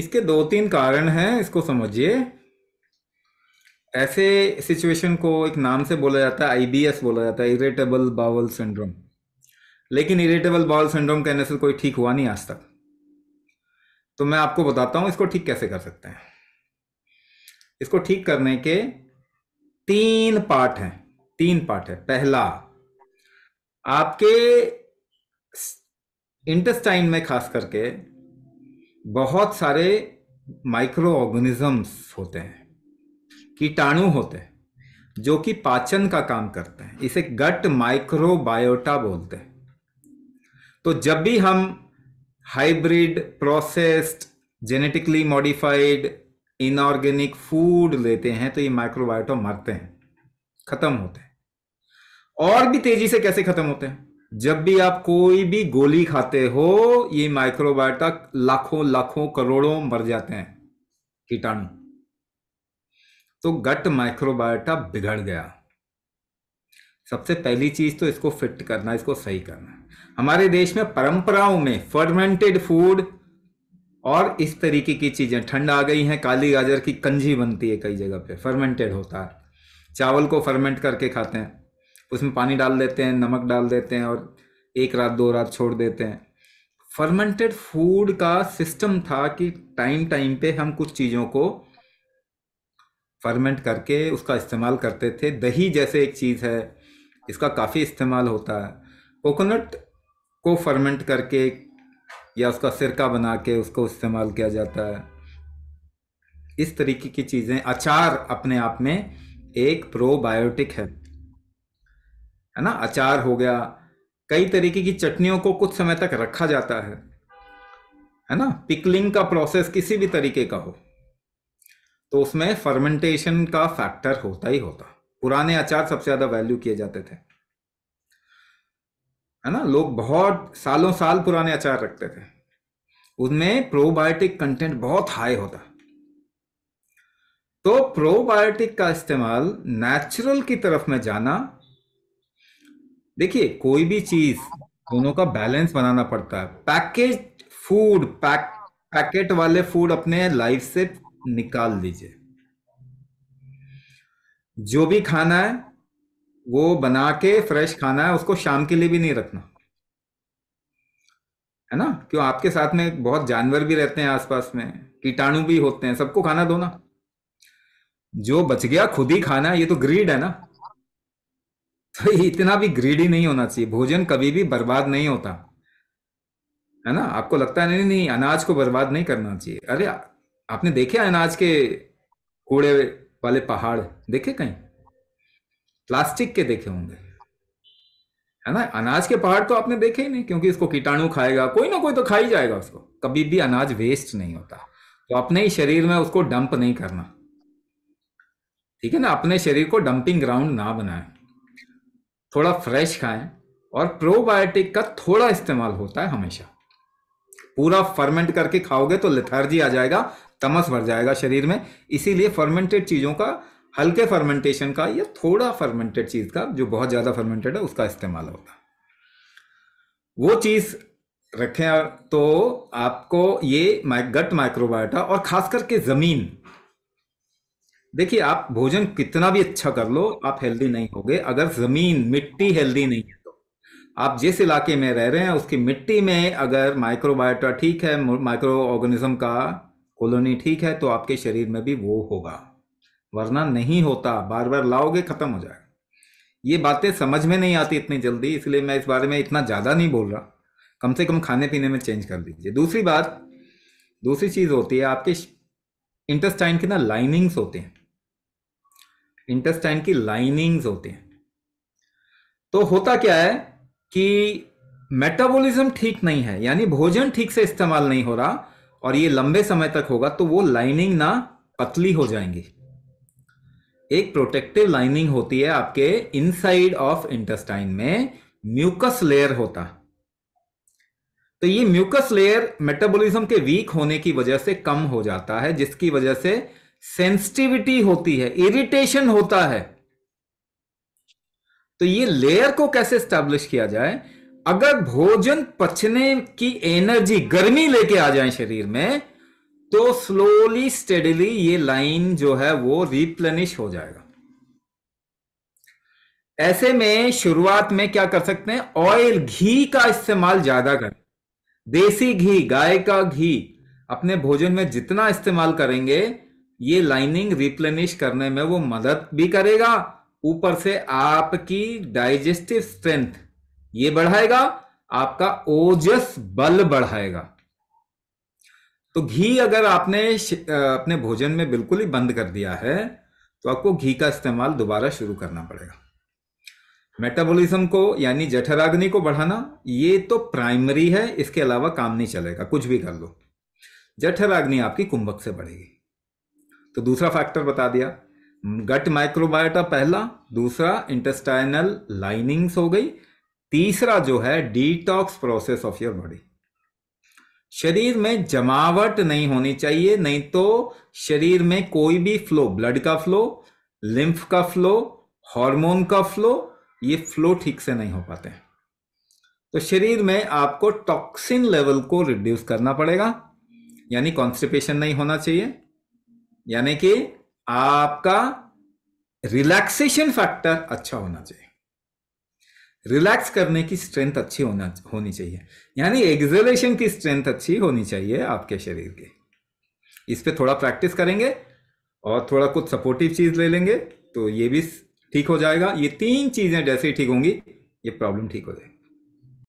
इसके दो तीन कारण हैं इसको समझिए ऐसे सिचुएशन को एक नाम से बोला जाता है आईबीएस बोला जाता है इरेटेबल बाउल सिंड्रोम लेकिन इरेटेबल बाउल सिंड्रोम कहने से कोई ठीक हुआ नहीं आज तक तो मैं आपको बताता हूं इसको ठीक कैसे कर सकते हैं इसको ठीक करने के तीन पार्ट हैं तीन पार्ट है पहला आपके इंटेस्टाइन में खास करके बहुत सारे माइक्रो ऑर्गेनिजम्स होते हैं कीटाणु होते हैं जो कि पाचन का काम करते हैं इसे गट माइक्रोबायोटा बोलते हैं तो जब भी हम hybrid processed genetically modified inorganic food लेते हैं तो ये माइक्रोबायोटा मरते हैं खत्म होते हैं और भी तेजी से कैसे खत्म होते हैं जब भी आप कोई भी गोली खाते हो ये माइक्रोबायोटा लाखों लाखों करोड़ों मर जाते हैं कीटाणु तो गट माइक्रोबायोटा बिगड़ गया सबसे पहली चीज तो इसको फिट करना इसको सही करना हमारे देश में परंपराओं में फर्मेंटेड फूड और इस तरीके की चीजें ठंड आ गई हैं काली गाजर की कंजी बनती है कई जगह पे फर्मेंटेड होता है चावल को फर्मेंट करके खाते हैं उसमें पानी डाल देते हैं नमक डाल देते हैं और एक रात दो रात छोड़ देते हैं फर्मेंटेड फूड का सिस्टम था कि टाइम टाइम पे हम कुछ चीज़ों को फर्मेंट करके उसका इस्तेमाल करते थे दही जैसे एक चीज़ है इसका काफ़ी इस्तेमाल होता है कोकोनट को फर्मेंट करके या उसका सिरका बना के उसको इस्तेमाल किया जाता है इस तरीके की चीज़ें अचार अपने आप में एक प्रोबायोटिक है है ना अचार हो गया कई तरीके की चटनियों को कुछ समय तक रखा जाता है है ना पिकलिंग का प्रोसेस किसी भी तरीके का हो तो उसमें फर्मेंटेशन का फैक्टर होता ही होता पुराने अचार सबसे ज्यादा वैल्यू किए जाते थे है ना लोग बहुत सालों साल पुराने अचार रखते थे उसमें प्रोबायोटिक कंटेंट बहुत हाई होता तो प्रोबायोटिक का इस्तेमाल नेचुरल की तरफ में जाना देखिए कोई भी चीज दोनों का बैलेंस बनाना पड़ता है पैकेज फूड पैक पैकेट वाले फूड अपने लाइफ से निकाल दीजिए जो भी खाना है वो बना के फ्रेश खाना है उसको शाम के लिए भी नहीं रखना है ना क्यों आपके साथ में बहुत जानवर भी रहते हैं आसपास में कीटाणु भी होते हैं सबको खाना दो ना जो बच गया खुद ही खाना ये तो ग्रीड है ना तो इतना भी ग्रीडी नहीं होना चाहिए भोजन कभी भी बर्बाद नहीं होता है ना आपको लगता है नहीं नहीं अनाज को बर्बाद नहीं करना चाहिए अरे आपने देखे अनाज के कूड़े वाले पहाड़ देखे कहीं प्लास्टिक के देखे होंगे है ना अनाज के पहाड़ तो आपने देखे ही नहीं क्योंकि इसको कीटाणु खाएगा कोई ना कोई तो खा ही जाएगा उसको कभी भी अनाज वेस्ट नहीं होता तो अपने ही शरीर में उसको डंप नहीं करना ठीक है ना अपने शरीर को डंपिंग ग्राउंड ना बनाए थोड़ा फ्रेश खाएं और प्रोबायोटिक का थोड़ा इस्तेमाल होता है हमेशा पूरा फर्मेंट करके खाओगे तो लिथर्जी आ जाएगा तमस भर जाएगा शरीर में इसीलिए फर्मेंटेड चीज़ों का हल्के फर्मेंटेशन का या थोड़ा फर्मेंटेड चीज़ का जो बहुत ज़्यादा फर्मेंटेड है उसका इस्तेमाल होगा वो चीज़ रखें तो आपको ये गट माइक्रोबायोटा और खास करके ज़मीन देखिए आप भोजन कितना भी अच्छा कर लो आप हेल्दी नहीं होगे अगर जमीन मिट्टी हेल्दी नहीं है तो आप जिस इलाके में रह रहे हैं उसकी मिट्टी में अगर माइक्रोबायोटा ठीक है माइक्रो ऑर्गेनिज्म का कॉलोनी ठीक है तो आपके शरीर में भी वो होगा वरना नहीं होता बार बार लाओगे खत्म हो जाएगा ये बातें समझ में नहीं आती इतनी जल्दी इसलिए मैं इस बारे में इतना ज़्यादा नहीं बोल रहा कम से कम खाने पीने में चेंज कर दीजिए दूसरी बात दूसरी चीज़ होती है आपके इंटेस्टाइन के ना लाइनिंग्स होते हैं इंटेस्टाइन की लाइनिंग्स होते हैं तो होता क्या है कि मेटाबॉलिज्म ठीक नहीं है यानी भोजन ठीक से इस्तेमाल नहीं हो रहा और ये लंबे समय तक होगा तो वो लाइनिंग ना पतली हो जाएंगी एक प्रोटेक्टिव लाइनिंग होती है आपके इनसाइड ऑफ इंटेस्टाइन में म्यूकस लेयर होता तो ये म्यूकस लेयर मेटाबॉलिज्म के वीक होने की वजह से कम हो जाता है जिसकी वजह से सेंसिटिविटी होती है इरिटेशन होता है तो ये लेयर को कैसे स्टैब्लिश किया जाए अगर भोजन पचने की एनर्जी गर्मी लेके आ जाए शरीर में तो स्लोली स्टेडली ये लाइन जो है वो रिप्लेनिश हो जाएगा ऐसे में शुरुआत में क्या कर सकते हैं ऑयल घी का इस्तेमाल ज्यादा करें देसी घी गाय का घी अपने भोजन में जितना इस्तेमाल करेंगे ये लाइनिंग रिप्लेनिश करने में वो मदद भी करेगा ऊपर से आपकी डाइजेस्टिव स्ट्रेंथ ये बढ़ाएगा आपका ओजस बल बढ़ाएगा तो घी अगर आपने अपने भोजन में बिल्कुल ही बंद कर दिया है तो आपको घी का इस्तेमाल दोबारा शुरू करना पड़ेगा मेटाबॉलिज्म को यानी जठराग्नि को बढ़ाना ये तो प्राइमरी है इसके अलावा काम नहीं चलेगा कुछ भी कर लो जठराग्नि आपकी कुंभक से बढ़ेगी तो दूसरा फैक्टर बता दिया गट माइक्रोबायोटा पहला दूसरा इंटेस्टाइनल लाइनिंग्स हो गई तीसरा जो है detox process of your body शरीर में जमावट नहीं होनी चाहिए नहीं तो शरीर में कोई भी फ्लो ब्लड का फ्लो लिम्फ का फ्लो हार्मोन का फ्लो ये फ्लो ठीक से नहीं हो पाते हैं तो शरीर में आपको टॉक्सिन लेवल को रिड्यूस करना पड़ेगा यानी कॉन्स्टिपेशन नहीं होना चाहिए यानी कि आपका रिलैक्सेशन फैक्टर अच्छा होना चाहिए रिलैक्स करने की स्ट्रेंथ अच्छी होना होनी चाहिए यानी एक्सेलेशन की स्ट्रेंथ अच्छी होनी चाहिए आपके शरीर के इस पर थोड़ा प्रैक्टिस करेंगे और थोड़ा कुछ सपोर्टिव चीज ले लेंगे तो ये भी ठीक हो जाएगा ये तीन चीजें जैसे ही ठीक होंगी ये प्रॉब्लम ठीक हो जाएगी